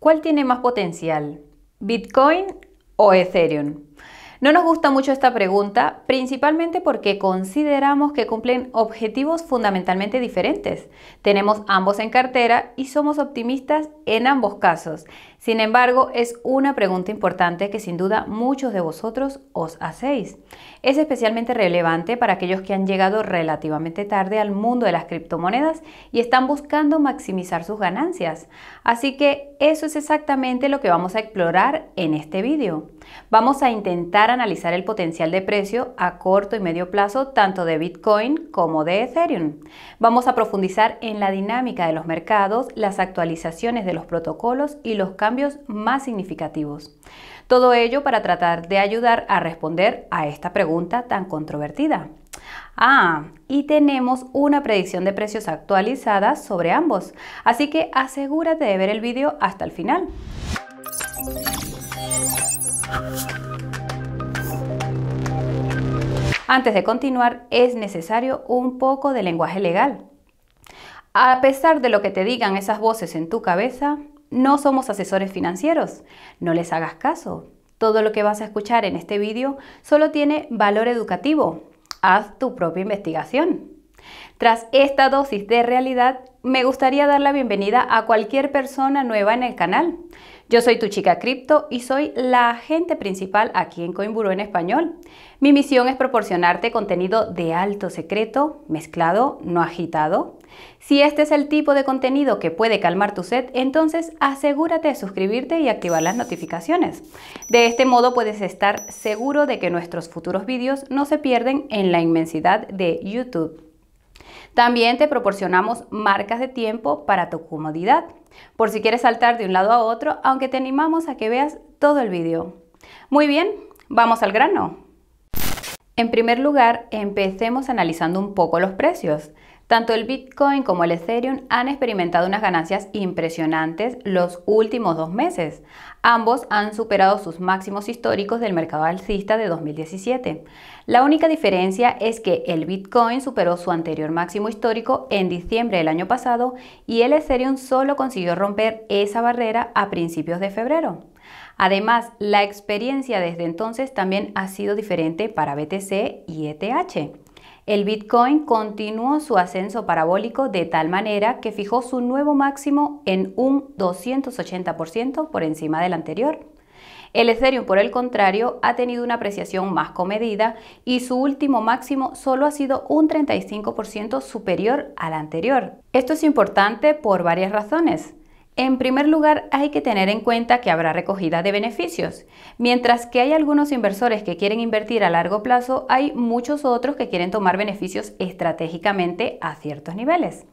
¿Cuál tiene más potencial? ¿Bitcoin o Ethereum? No nos gusta mucho esta pregunta, principalmente porque consideramos que cumplen objetivos fundamentalmente diferentes. Tenemos ambos en cartera y somos optimistas en ambos casos. Sin embargo, es una pregunta importante que sin duda muchos de vosotros os hacéis. Es especialmente relevante para aquellos que han llegado relativamente tarde al mundo de las criptomonedas y están buscando maximizar sus ganancias. Así que eso es exactamente lo que vamos a explorar en este vídeo. Vamos a intentar analizar el potencial de precio a corto y medio plazo tanto de Bitcoin como de Ethereum. Vamos a profundizar en la dinámica de los mercados, las actualizaciones de los protocolos y los cambios más significativos. Todo ello para tratar de ayudar a responder a esta pregunta tan controvertida. Ah, y tenemos una predicción de precios actualizada sobre ambos, así que asegúrate de ver el vídeo hasta el final. Antes de continuar, es necesario un poco de lenguaje legal. A pesar de lo que te digan esas voces en tu cabeza, ¿No somos asesores financieros? No les hagas caso. Todo lo que vas a escuchar en este vídeo solo tiene valor educativo. Haz tu propia investigación. Tras esta dosis de realidad, me gustaría dar la bienvenida a cualquier persona nueva en el canal. Yo soy tu chica cripto y soy la agente principal aquí en Coinburo en español. Mi misión es proporcionarte contenido de alto secreto, mezclado, no agitado. Si este es el tipo de contenido que puede calmar tu sed, entonces asegúrate de suscribirte y activar las notificaciones. De este modo puedes estar seguro de que nuestros futuros vídeos no se pierden en la inmensidad de YouTube. También te proporcionamos marcas de tiempo para tu comodidad por si quieres saltar de un lado a otro, aunque te animamos a que veas todo el vídeo. Muy bien, vamos al grano. En primer lugar, empecemos analizando un poco los precios. Tanto el Bitcoin como el Ethereum han experimentado unas ganancias impresionantes los últimos dos meses. Ambos han superado sus máximos históricos del mercado alcista de 2017. La única diferencia es que el Bitcoin superó su anterior máximo histórico en diciembre del año pasado y el Ethereum solo consiguió romper esa barrera a principios de febrero. Además, la experiencia desde entonces también ha sido diferente para BTC y ETH. El Bitcoin continuó su ascenso parabólico de tal manera que fijó su nuevo máximo en un 280% por encima del anterior. El Ethereum, por el contrario, ha tenido una apreciación más comedida y su último máximo solo ha sido un 35% superior al anterior. Esto es importante por varias razones. En primer lugar, hay que tener en cuenta que habrá recogida de beneficios. Mientras que hay algunos inversores que quieren invertir a largo plazo, hay muchos otros que quieren tomar beneficios estratégicamente a ciertos niveles.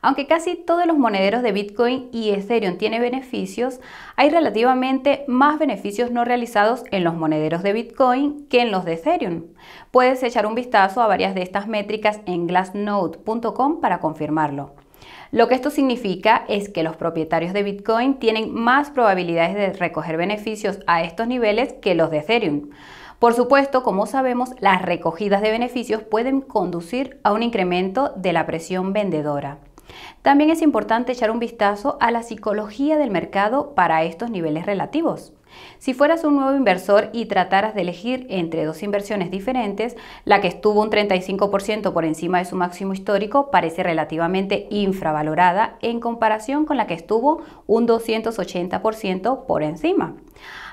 Aunque casi todos los monederos de Bitcoin y Ethereum tienen beneficios, hay relativamente más beneficios no realizados en los monederos de Bitcoin que en los de Ethereum. Puedes echar un vistazo a varias de estas métricas en glassnode.com para confirmarlo. Lo que esto significa es que los propietarios de Bitcoin tienen más probabilidades de recoger beneficios a estos niveles que los de Ethereum. Por supuesto, como sabemos, las recogidas de beneficios pueden conducir a un incremento de la presión vendedora. También es importante echar un vistazo a la psicología del mercado para estos niveles relativos. Si fueras un nuevo inversor y trataras de elegir entre dos inversiones diferentes, la que estuvo un 35% por encima de su máximo histórico parece relativamente infravalorada en comparación con la que estuvo un 280% por encima.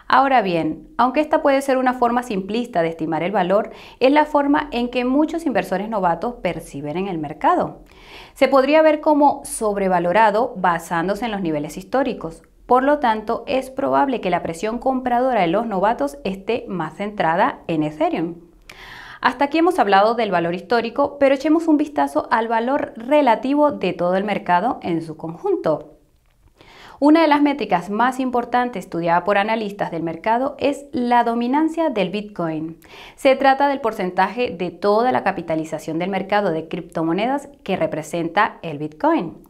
Ahora bien, aunque esta puede ser una forma simplista de estimar el valor, es la forma en que muchos inversores novatos perciben en el mercado. Se podría ver como sobrevalorado basándose en los niveles históricos, por lo tanto, es probable que la presión compradora de los novatos esté más centrada en Ethereum. Hasta aquí hemos hablado del valor histórico, pero echemos un vistazo al valor relativo de todo el mercado en su conjunto. Una de las métricas más importantes estudiada por analistas del mercado es la dominancia del Bitcoin. Se trata del porcentaje de toda la capitalización del mercado de criptomonedas que representa el Bitcoin.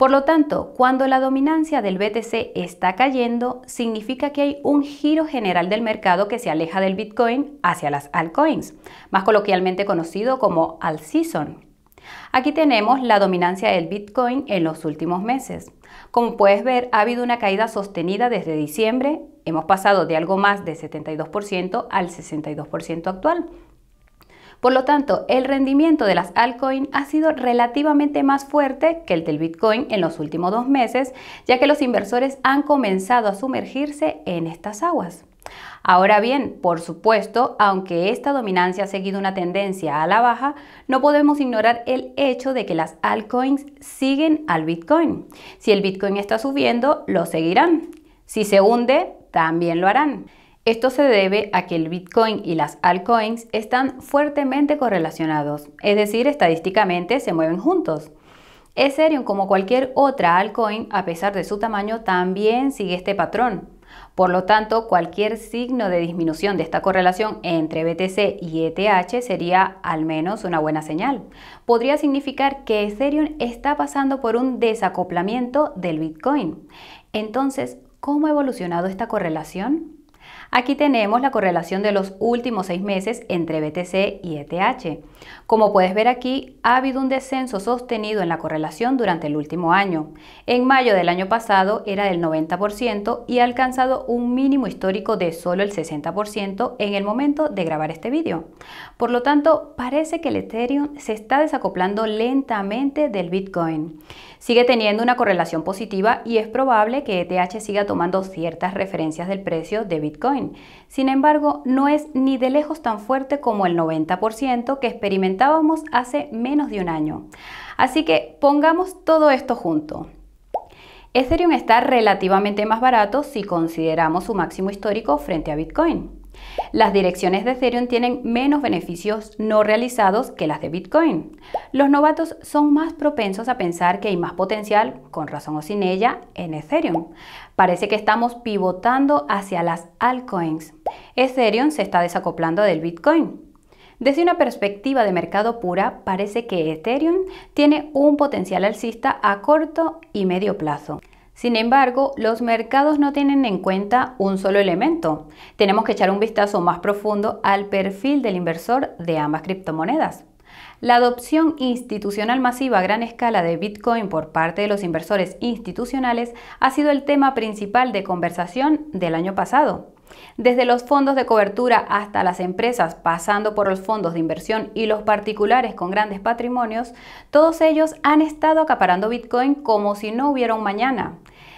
Por lo tanto, cuando la dominancia del BTC está cayendo, significa que hay un giro general del mercado que se aleja del Bitcoin hacia las altcoins, más coloquialmente conocido como alt Aquí tenemos la dominancia del Bitcoin en los últimos meses. Como puedes ver, ha habido una caída sostenida desde diciembre. Hemos pasado de algo más de 72% al 62% actual, por lo tanto, el rendimiento de las altcoins ha sido relativamente más fuerte que el del Bitcoin en los últimos dos meses, ya que los inversores han comenzado a sumergirse en estas aguas. Ahora bien, por supuesto, aunque esta dominancia ha seguido una tendencia a la baja, no podemos ignorar el hecho de que las altcoins siguen al Bitcoin. Si el Bitcoin está subiendo, lo seguirán. Si se hunde, también lo harán. Esto se debe a que el Bitcoin y las altcoins están fuertemente correlacionados, es decir, estadísticamente se mueven juntos. Ethereum, como cualquier otra altcoin, a pesar de su tamaño, también sigue este patrón. Por lo tanto, cualquier signo de disminución de esta correlación entre BTC y ETH sería al menos una buena señal. Podría significar que Ethereum está pasando por un desacoplamiento del Bitcoin. Entonces, ¿cómo ha evolucionado esta correlación? Aquí tenemos la correlación de los últimos seis meses entre BTC y ETH. Como puedes ver aquí, ha habido un descenso sostenido en la correlación durante el último año. En mayo del año pasado era del 90% y ha alcanzado un mínimo histórico de solo el 60% en el momento de grabar este vídeo. Por lo tanto, parece que el Ethereum se está desacoplando lentamente del Bitcoin. Sigue teniendo una correlación positiva y es probable que ETH siga tomando ciertas referencias del precio de Bitcoin. Sin embargo, no es ni de lejos tan fuerte como el 90% que experimentábamos hace menos de un año. Así que pongamos todo esto junto. Ethereum está relativamente más barato si consideramos su máximo histórico frente a Bitcoin. Las direcciones de Ethereum tienen menos beneficios no realizados que las de Bitcoin. Los novatos son más propensos a pensar que hay más potencial, con razón o sin ella, en Ethereum. Parece que estamos pivotando hacia las altcoins. Ethereum se está desacoplando del Bitcoin. Desde una perspectiva de mercado pura, parece que Ethereum tiene un potencial alcista a corto y medio plazo. Sin embargo, los mercados no tienen en cuenta un solo elemento. Tenemos que echar un vistazo más profundo al perfil del inversor de ambas criptomonedas. La adopción institucional masiva a gran escala de Bitcoin por parte de los inversores institucionales ha sido el tema principal de conversación del año pasado. Desde los fondos de cobertura hasta las empresas, pasando por los fondos de inversión y los particulares con grandes patrimonios, todos ellos han estado acaparando Bitcoin como si no hubiera un mañana.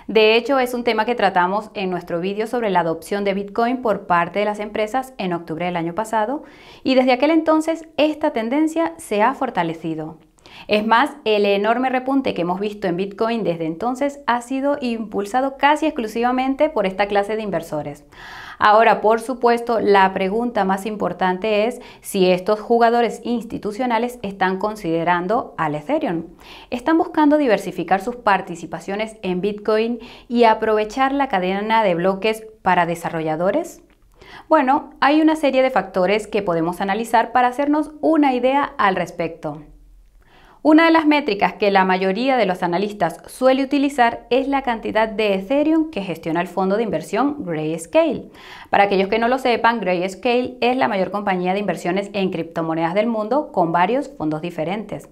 De hecho, es un tema que tratamos en nuestro vídeo sobre la adopción de Bitcoin por parte de las empresas en octubre del año pasado y desde aquel entonces esta tendencia se ha fortalecido. Es más, el enorme repunte que hemos visto en Bitcoin desde entonces ha sido impulsado casi exclusivamente por esta clase de inversores. Ahora, por supuesto, la pregunta más importante es si estos jugadores institucionales están considerando al Ethereum. Están buscando diversificar sus participaciones en Bitcoin y aprovechar la cadena de bloques para desarrolladores. Bueno, hay una serie de factores que podemos analizar para hacernos una idea al respecto. Una de las métricas que la mayoría de los analistas suele utilizar es la cantidad de Ethereum que gestiona el fondo de inversión Grayscale. Para aquellos que no lo sepan, Grayscale es la mayor compañía de inversiones en criptomonedas del mundo con varios fondos diferentes.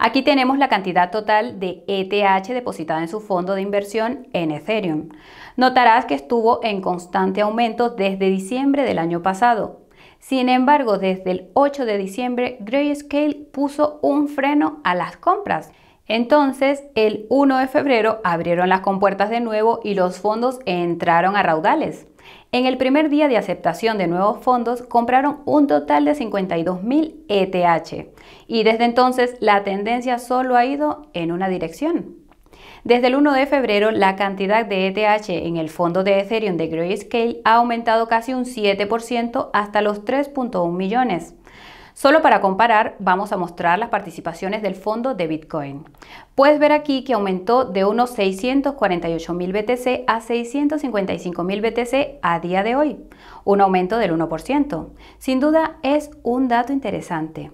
Aquí tenemos la cantidad total de ETH depositada en su fondo de inversión en Ethereum. Notarás que estuvo en constante aumento desde diciembre del año pasado sin embargo, desde el 8 de diciembre, Grayscale puso un freno a las compras. Entonces, el 1 de febrero abrieron las compuertas de nuevo y los fondos entraron a raudales. En el primer día de aceptación de nuevos fondos compraron un total de 52.000 ETH y desde entonces la tendencia solo ha ido en una dirección. Desde el 1 de febrero, la cantidad de ETH en el fondo de Ethereum de Grayscale ha aumentado casi un 7% hasta los 3.1 millones. Solo para comparar, vamos a mostrar las participaciones del fondo de Bitcoin. Puedes ver aquí que aumentó de unos 648.000 BTC a 655.000 BTC a día de hoy, un aumento del 1%. Sin duda es un dato interesante.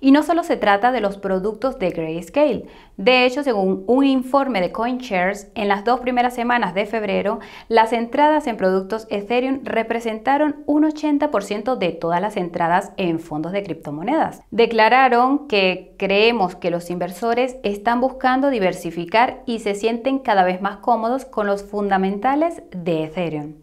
Y no solo se trata de los productos de Grayscale. De hecho, según un informe de CoinShares, en las dos primeras semanas de febrero, las entradas en productos Ethereum representaron un 80% de todas las entradas en fondos de criptomonedas. Declararon que creemos que los inversores están buscando diversificar y se sienten cada vez más cómodos con los fundamentales de Ethereum.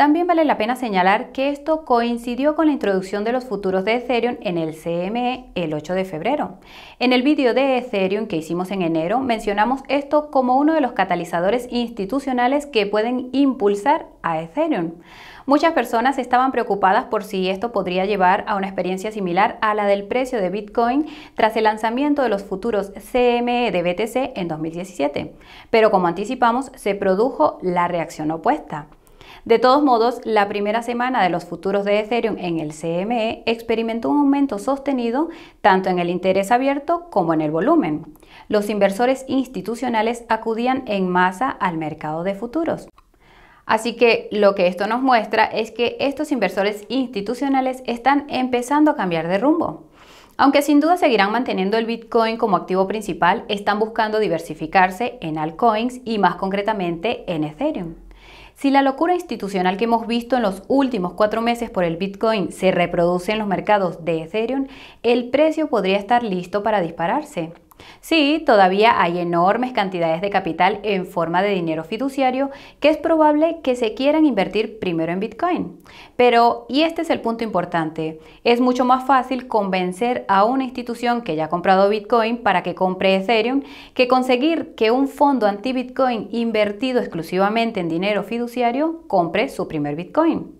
También vale la pena señalar que esto coincidió con la introducción de los futuros de Ethereum en el CME el 8 de febrero. En el vídeo de Ethereum que hicimos en enero mencionamos esto como uno de los catalizadores institucionales que pueden impulsar a Ethereum. Muchas personas estaban preocupadas por si esto podría llevar a una experiencia similar a la del precio de Bitcoin tras el lanzamiento de los futuros CME de BTC en 2017, pero como anticipamos se produjo la reacción opuesta. De todos modos, la primera semana de los futuros de Ethereum en el CME experimentó un aumento sostenido tanto en el interés abierto como en el volumen. Los inversores institucionales acudían en masa al mercado de futuros. Así que lo que esto nos muestra es que estos inversores institucionales están empezando a cambiar de rumbo. Aunque sin duda seguirán manteniendo el Bitcoin como activo principal, están buscando diversificarse en altcoins y más concretamente en Ethereum. Si la locura institucional que hemos visto en los últimos cuatro meses por el Bitcoin se reproduce en los mercados de Ethereum, el precio podría estar listo para dispararse. Sí, todavía hay enormes cantidades de capital en forma de dinero fiduciario que es probable que se quieran invertir primero en Bitcoin. Pero, y este es el punto importante, es mucho más fácil convencer a una institución que ya ha comprado Bitcoin para que compre Ethereum que conseguir que un fondo anti-Bitcoin invertido exclusivamente en dinero fiduciario compre su primer Bitcoin.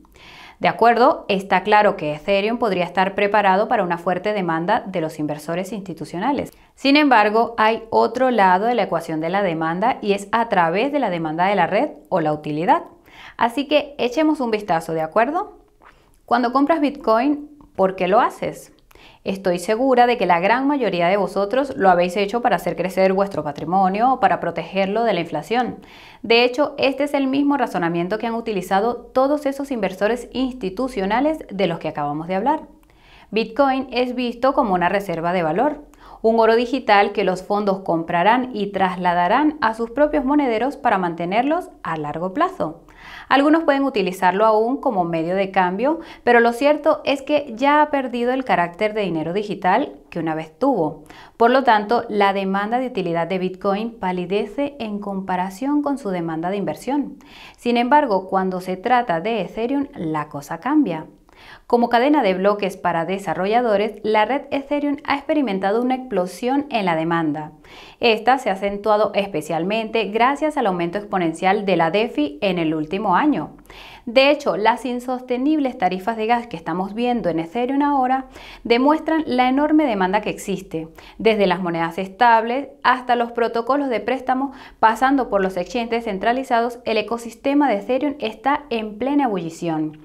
De acuerdo, está claro que Ethereum podría estar preparado para una fuerte demanda de los inversores institucionales. Sin embargo, hay otro lado de la ecuación de la demanda y es a través de la demanda de la red o la utilidad. Así que echemos un vistazo, ¿de acuerdo? Cuando compras Bitcoin, ¿por qué lo haces? Estoy segura de que la gran mayoría de vosotros lo habéis hecho para hacer crecer vuestro patrimonio o para protegerlo de la inflación. De hecho, este es el mismo razonamiento que han utilizado todos esos inversores institucionales de los que acabamos de hablar. Bitcoin es visto como una reserva de valor, un oro digital que los fondos comprarán y trasladarán a sus propios monederos para mantenerlos a largo plazo. Algunos pueden utilizarlo aún como medio de cambio, pero lo cierto es que ya ha perdido el carácter de dinero digital que una vez tuvo. Por lo tanto, la demanda de utilidad de Bitcoin palidece en comparación con su demanda de inversión. Sin embargo, cuando se trata de Ethereum, la cosa cambia. Como cadena de bloques para desarrolladores, la red Ethereum ha experimentado una explosión en la demanda. Esta se ha acentuado especialmente gracias al aumento exponencial de la DeFi en el último año. De hecho, las insostenibles tarifas de gas que estamos viendo en Ethereum ahora demuestran la enorme demanda que existe, desde las monedas estables hasta los protocolos de préstamo, pasando por los exchanges centralizados, el ecosistema de Ethereum está en plena ebullición.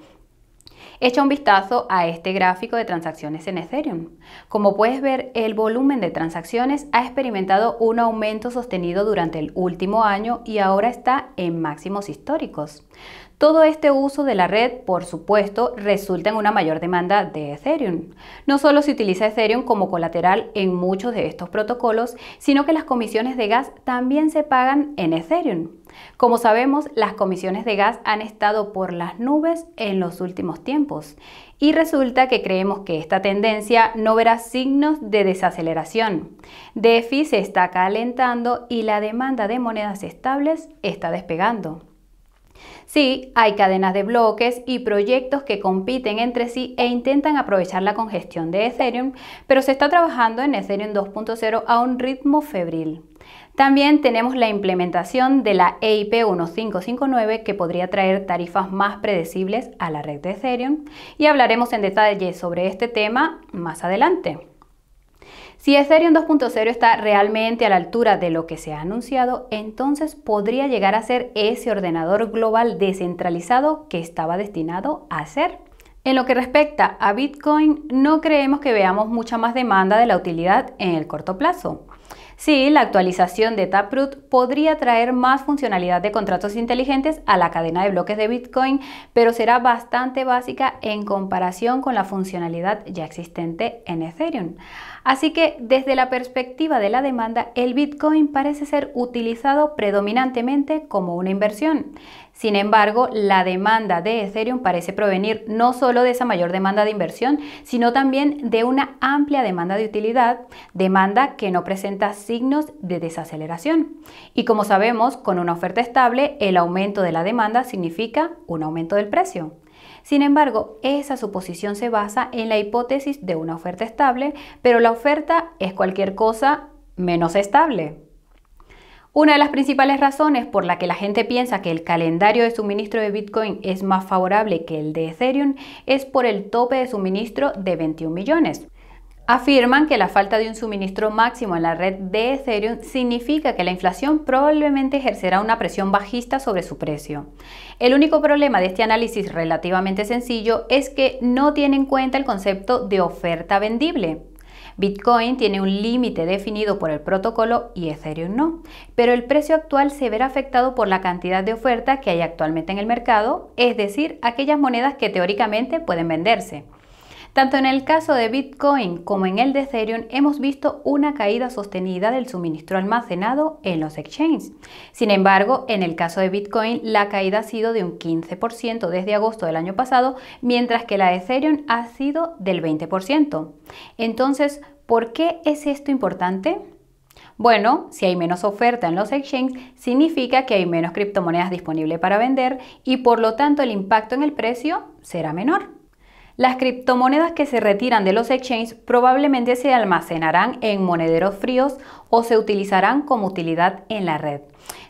Echa un vistazo a este gráfico de transacciones en Ethereum. Como puedes ver, el volumen de transacciones ha experimentado un aumento sostenido durante el último año y ahora está en máximos históricos. Todo este uso de la red, por supuesto, resulta en una mayor demanda de Ethereum. No solo se utiliza Ethereum como colateral en muchos de estos protocolos, sino que las comisiones de gas también se pagan en Ethereum. Como sabemos, las comisiones de gas han estado por las nubes en los últimos tiempos y resulta que creemos que esta tendencia no verá signos de desaceleración. DeFi se está calentando y la demanda de monedas estables está despegando. Sí, hay cadenas de bloques y proyectos que compiten entre sí e intentan aprovechar la congestión de Ethereum, pero se está trabajando en Ethereum 2.0 a un ritmo febril. También tenemos la implementación de la EIP 1559 que podría traer tarifas más predecibles a la red de Ethereum y hablaremos en detalle sobre este tema más adelante. Si Ethereum 2.0 está realmente a la altura de lo que se ha anunciado, entonces podría llegar a ser ese ordenador global descentralizado que estaba destinado a ser. En lo que respecta a Bitcoin, no creemos que veamos mucha más demanda de la utilidad en el corto plazo. Sí, la actualización de Taproot podría traer más funcionalidad de contratos inteligentes a la cadena de bloques de Bitcoin, pero será bastante básica en comparación con la funcionalidad ya existente en Ethereum. Así que desde la perspectiva de la demanda, el Bitcoin parece ser utilizado predominantemente como una inversión. Sin embargo, la demanda de Ethereum parece provenir no solo de esa mayor demanda de inversión, sino también de una amplia demanda de utilidad, demanda que no presenta signos de desaceleración. Y como sabemos, con una oferta estable, el aumento de la demanda significa un aumento del precio. Sin embargo, esa suposición se basa en la hipótesis de una oferta estable, pero la oferta es cualquier cosa menos estable. Una de las principales razones por la que la gente piensa que el calendario de suministro de Bitcoin es más favorable que el de Ethereum es por el tope de suministro de 21 millones. Afirman que la falta de un suministro máximo en la red de Ethereum significa que la inflación probablemente ejercerá una presión bajista sobre su precio. El único problema de este análisis relativamente sencillo es que no tiene en cuenta el concepto de oferta vendible. Bitcoin tiene un límite definido por el protocolo y Ethereum no, pero el precio actual se verá afectado por la cantidad de oferta que hay actualmente en el mercado, es decir, aquellas monedas que teóricamente pueden venderse. Tanto en el caso de Bitcoin como en el de Ethereum hemos visto una caída sostenida del suministro almacenado en los exchanges. Sin embargo, en el caso de Bitcoin la caída ha sido de un 15% desde agosto del año pasado, mientras que la de Ethereum ha sido del 20%. Entonces, ¿por qué es esto importante? Bueno, si hay menos oferta en los exchanges, significa que hay menos criptomonedas disponibles para vender y por lo tanto el impacto en el precio será menor. Las criptomonedas que se retiran de los exchanges probablemente se almacenarán en monederos fríos o se utilizarán como utilidad en la red.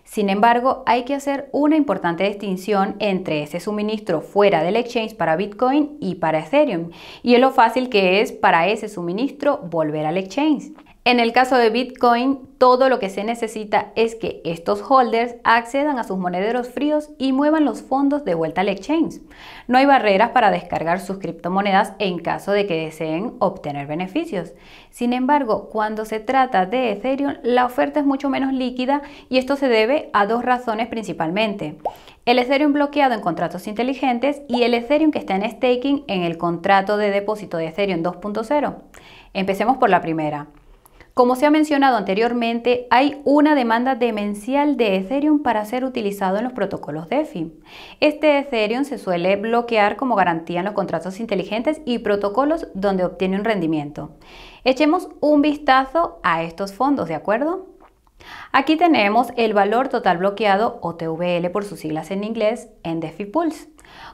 Sin embargo, hay que hacer una importante distinción entre ese suministro fuera del exchange para Bitcoin y para Ethereum, y es lo fácil que es para ese suministro volver al exchange. En el caso de Bitcoin, todo lo que se necesita es que estos holders accedan a sus monederos fríos y muevan los fondos de vuelta al exchange. No hay barreras para descargar sus criptomonedas en caso de que deseen obtener beneficios. Sin embargo, cuando se trata de Ethereum, la oferta es mucho menos líquida y esto se debe a dos razones principalmente. El Ethereum bloqueado en contratos inteligentes y el Ethereum que está en staking en el contrato de depósito de Ethereum 2.0. Empecemos por la primera. Como se ha mencionado anteriormente, hay una demanda demencial de Ethereum para ser utilizado en los protocolos DeFi. Este Ethereum se suele bloquear como garantía en los contratos inteligentes y protocolos donde obtiene un rendimiento. Echemos un vistazo a estos fondos, ¿de acuerdo? Aquí tenemos el valor total bloqueado o TVL por sus siglas en inglés en DeFi Pulse.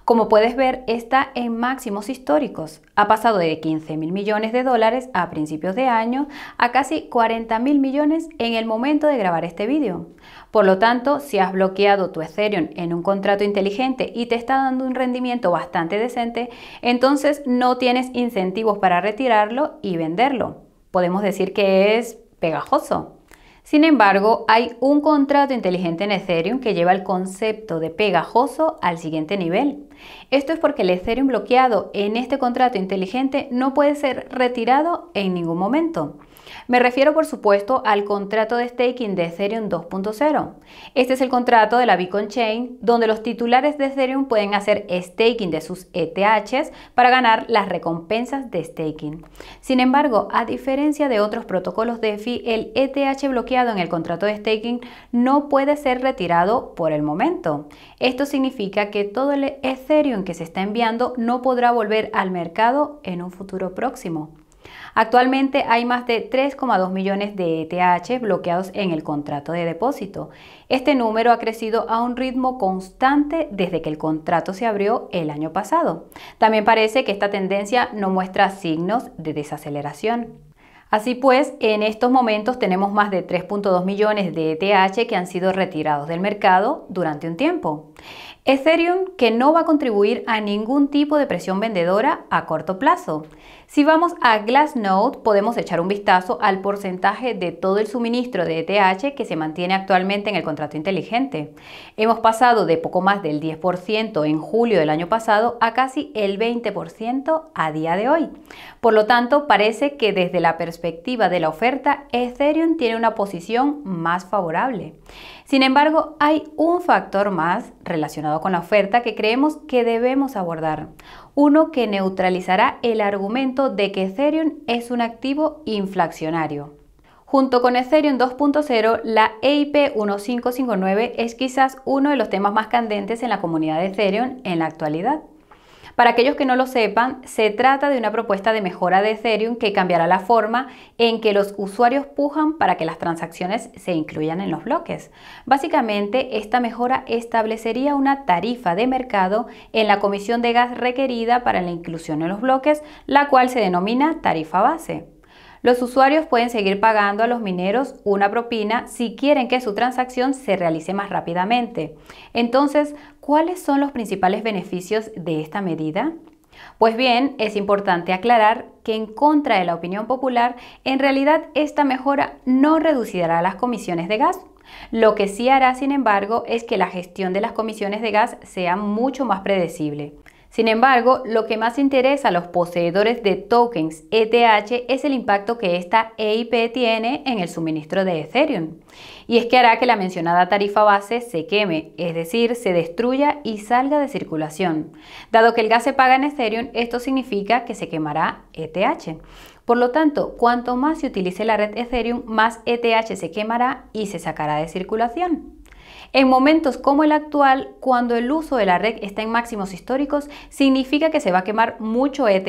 Como puedes ver, está en máximos históricos. Ha pasado de 15 mil millones de dólares a principios de año a casi 40 millones en el momento de grabar este vídeo. Por lo tanto, si has bloqueado tu Ethereum en un contrato inteligente y te está dando un rendimiento bastante decente, entonces no tienes incentivos para retirarlo y venderlo. Podemos decir que es pegajoso. Sin embargo, hay un contrato inteligente en Ethereum que lleva el concepto de pegajoso al siguiente nivel. Esto es porque el Ethereum bloqueado en este contrato inteligente no puede ser retirado en ningún momento. Me refiero, por supuesto, al contrato de staking de Ethereum 2.0. Este es el contrato de la Bitcoin Chain donde los titulares de Ethereum pueden hacer staking de sus ETHs para ganar las recompensas de staking. Sin embargo, a diferencia de otros protocolos DeFi, el ETH bloqueado en el contrato de staking no puede ser retirado por el momento. Esto significa que todo el Ethereum que se está enviando no podrá volver al mercado en un futuro próximo. Actualmente hay más de 3,2 millones de ETH bloqueados en el contrato de depósito. Este número ha crecido a un ritmo constante desde que el contrato se abrió el año pasado. También parece que esta tendencia no muestra signos de desaceleración. Así pues, en estos momentos tenemos más de 3.2 millones de ETH que han sido retirados del mercado durante un tiempo. Ethereum que no va a contribuir a ningún tipo de presión vendedora a corto plazo. Si vamos a Glassnode podemos echar un vistazo al porcentaje de todo el suministro de ETH que se mantiene actualmente en el contrato inteligente. Hemos pasado de poco más del 10% en julio del año pasado a casi el 20% a día de hoy. Por lo tanto, parece que desde la perspectiva de la oferta, Ethereum tiene una posición más favorable. Sin embargo, hay un factor más relacionado con la oferta que creemos que debemos abordar, uno que neutralizará el argumento de que Ethereum es un activo inflacionario. Junto con Ethereum 2.0, la EIP 1559 es quizás uno de los temas más candentes en la comunidad de Ethereum en la actualidad. Para aquellos que no lo sepan, se trata de una propuesta de mejora de Ethereum que cambiará la forma en que los usuarios pujan para que las transacciones se incluyan en los bloques. Básicamente, esta mejora establecería una tarifa de mercado en la comisión de gas requerida para la inclusión en los bloques, la cual se denomina tarifa base. Los usuarios pueden seguir pagando a los mineros una propina si quieren que su transacción se realice más rápidamente. Entonces, ¿cuáles son los principales beneficios de esta medida? Pues bien, es importante aclarar que en contra de la opinión popular, en realidad esta mejora no reducirá las comisiones de gas. Lo que sí hará, sin embargo, es que la gestión de las comisiones de gas sea mucho más predecible. Sin embargo, lo que más interesa a los poseedores de tokens ETH es el impacto que esta EIP tiene en el suministro de Ethereum. Y es que hará que la mencionada tarifa base se queme, es decir, se destruya y salga de circulación. Dado que el gas se paga en Ethereum, esto significa que se quemará ETH. Por lo tanto, cuanto más se utilice la red Ethereum, más ETH se quemará y se sacará de circulación. En momentos como el actual, cuando el uso de la red está en máximos históricos, significa que se va a quemar mucho ETH.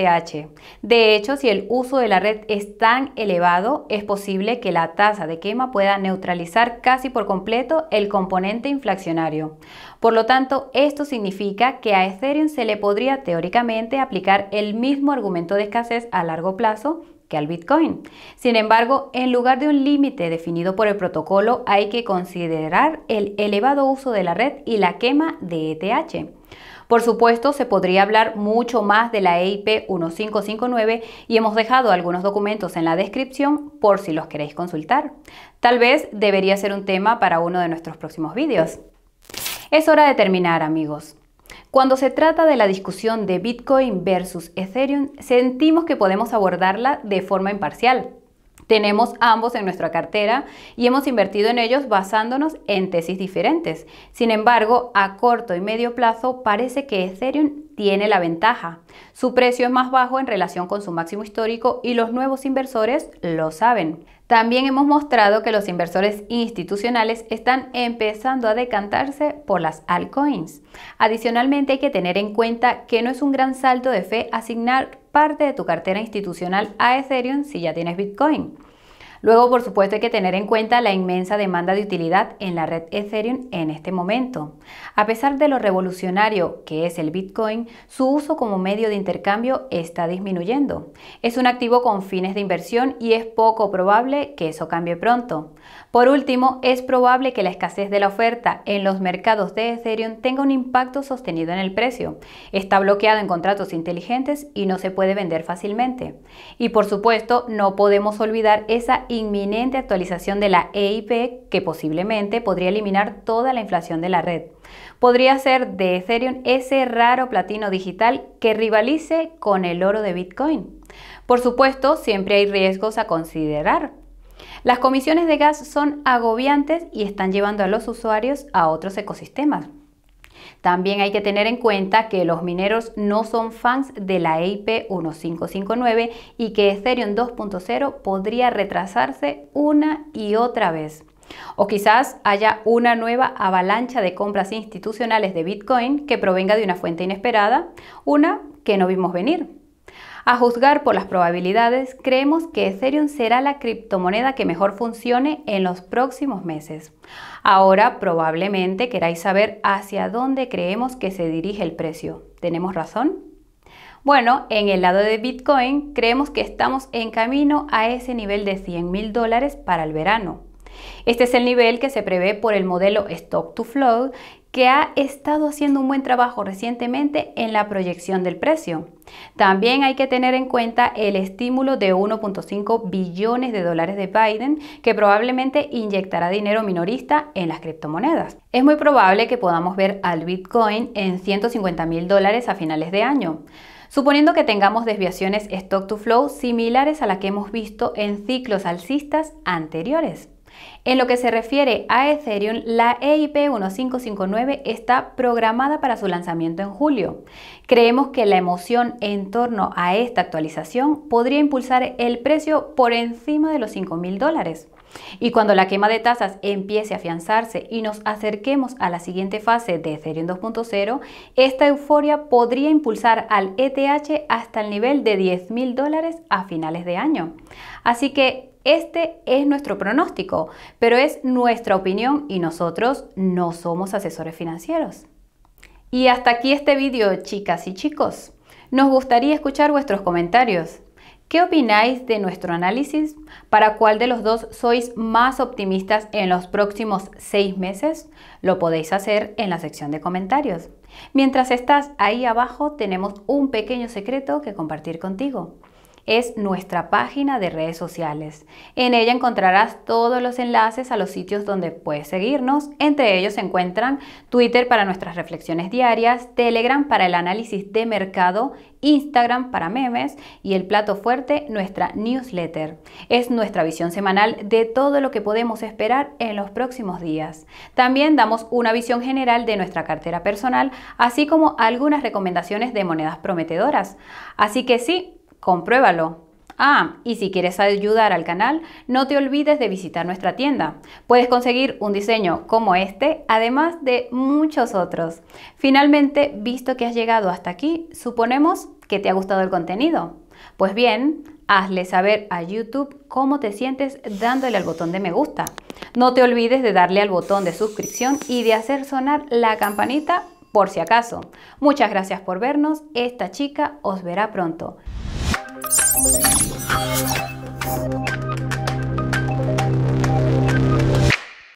De hecho, si el uso de la red es tan elevado, es posible que la tasa de quema pueda neutralizar casi por completo el componente inflacionario. Por lo tanto, esto significa que a Ethereum se le podría teóricamente aplicar el mismo argumento de escasez a largo plazo al Bitcoin. Sin embargo, en lugar de un límite definido por el protocolo, hay que considerar el elevado uso de la red y la quema de ETH. Por supuesto, se podría hablar mucho más de la EIP 1559 y hemos dejado algunos documentos en la descripción por si los queréis consultar. Tal vez debería ser un tema para uno de nuestros próximos vídeos. Es hora de terminar, amigos. Cuando se trata de la discusión de Bitcoin versus Ethereum, sentimos que podemos abordarla de forma imparcial. Tenemos ambos en nuestra cartera y hemos invertido en ellos basándonos en tesis diferentes. Sin embargo, a corto y medio plazo parece que Ethereum tiene la ventaja. Su precio es más bajo en relación con su máximo histórico y los nuevos inversores lo saben. También hemos mostrado que los inversores institucionales están empezando a decantarse por las altcoins. Adicionalmente hay que tener en cuenta que no es un gran salto de fe asignar parte de tu cartera institucional a Ethereum si ya tienes Bitcoin. Luego, por supuesto, hay que tener en cuenta la inmensa demanda de utilidad en la red Ethereum en este momento. A pesar de lo revolucionario que es el Bitcoin, su uso como medio de intercambio está disminuyendo. Es un activo con fines de inversión y es poco probable que eso cambie pronto. Por último, es probable que la escasez de la oferta en los mercados de Ethereum tenga un impacto sostenido en el precio. Está bloqueado en contratos inteligentes y no se puede vender fácilmente. Y por supuesto, no podemos olvidar esa inminente actualización de la EIP que posiblemente podría eliminar toda la inflación de la red. Podría ser de Ethereum ese raro platino digital que rivalice con el oro de Bitcoin. Por supuesto, siempre hay riesgos a considerar, las comisiones de gas son agobiantes y están llevando a los usuarios a otros ecosistemas. También hay que tener en cuenta que los mineros no son fans de la EIP 1559 y que Ethereum 2.0 podría retrasarse una y otra vez. O quizás haya una nueva avalancha de compras institucionales de Bitcoin que provenga de una fuente inesperada, una que no vimos venir. A juzgar por las probabilidades, creemos que Ethereum será la criptomoneda que mejor funcione en los próximos meses. Ahora probablemente queráis saber hacia dónde creemos que se dirige el precio. ¿Tenemos razón? Bueno, en el lado de Bitcoin creemos que estamos en camino a ese nivel de 100 mil dólares para el verano. Este es el nivel que se prevé por el modelo Stock to Flow que ha estado haciendo un buen trabajo recientemente en la proyección del precio. También hay que tener en cuenta el estímulo de 1.5 billones de dólares de Biden que probablemente inyectará dinero minorista en las criptomonedas. Es muy probable que podamos ver al Bitcoin en 150 mil dólares a finales de año. Suponiendo que tengamos desviaciones stock to flow similares a la que hemos visto en ciclos alcistas anteriores. En lo que se refiere a Ethereum, la EIP 1559 está programada para su lanzamiento en julio. Creemos que la emoción en torno a esta actualización podría impulsar el precio por encima de los 5.000 dólares. Y cuando la quema de tasas empiece a afianzarse y nos acerquemos a la siguiente fase de Ethereum 2.0, esta euforia podría impulsar al ETH hasta el nivel de 10.000 dólares a finales de año. Así que este es nuestro pronóstico, pero es nuestra opinión y nosotros no somos asesores financieros. Y hasta aquí este vídeo, chicas y chicos. Nos gustaría escuchar vuestros comentarios. ¿Qué opináis de nuestro análisis? ¿Para cuál de los dos sois más optimistas en los próximos seis meses? Lo podéis hacer en la sección de comentarios. Mientras estás ahí abajo, tenemos un pequeño secreto que compartir contigo es nuestra página de redes sociales. En ella encontrarás todos los enlaces a los sitios donde puedes seguirnos. Entre ellos se encuentran Twitter para nuestras reflexiones diarias, Telegram para el análisis de mercado, Instagram para memes y el plato fuerte, nuestra newsletter. Es nuestra visión semanal de todo lo que podemos esperar en los próximos días. También damos una visión general de nuestra cartera personal, así como algunas recomendaciones de monedas prometedoras. Así que sí, Compruébalo. Ah, y si quieres ayudar al canal, no te olvides de visitar nuestra tienda. Puedes conseguir un diseño como este, además de muchos otros. Finalmente, visto que has llegado hasta aquí, suponemos que te ha gustado el contenido. Pues bien, hazle saber a YouTube cómo te sientes dándole al botón de me gusta. No te olvides de darle al botón de suscripción y de hacer sonar la campanita por si acaso. Muchas gracias por vernos. Esta chica os verá pronto. Música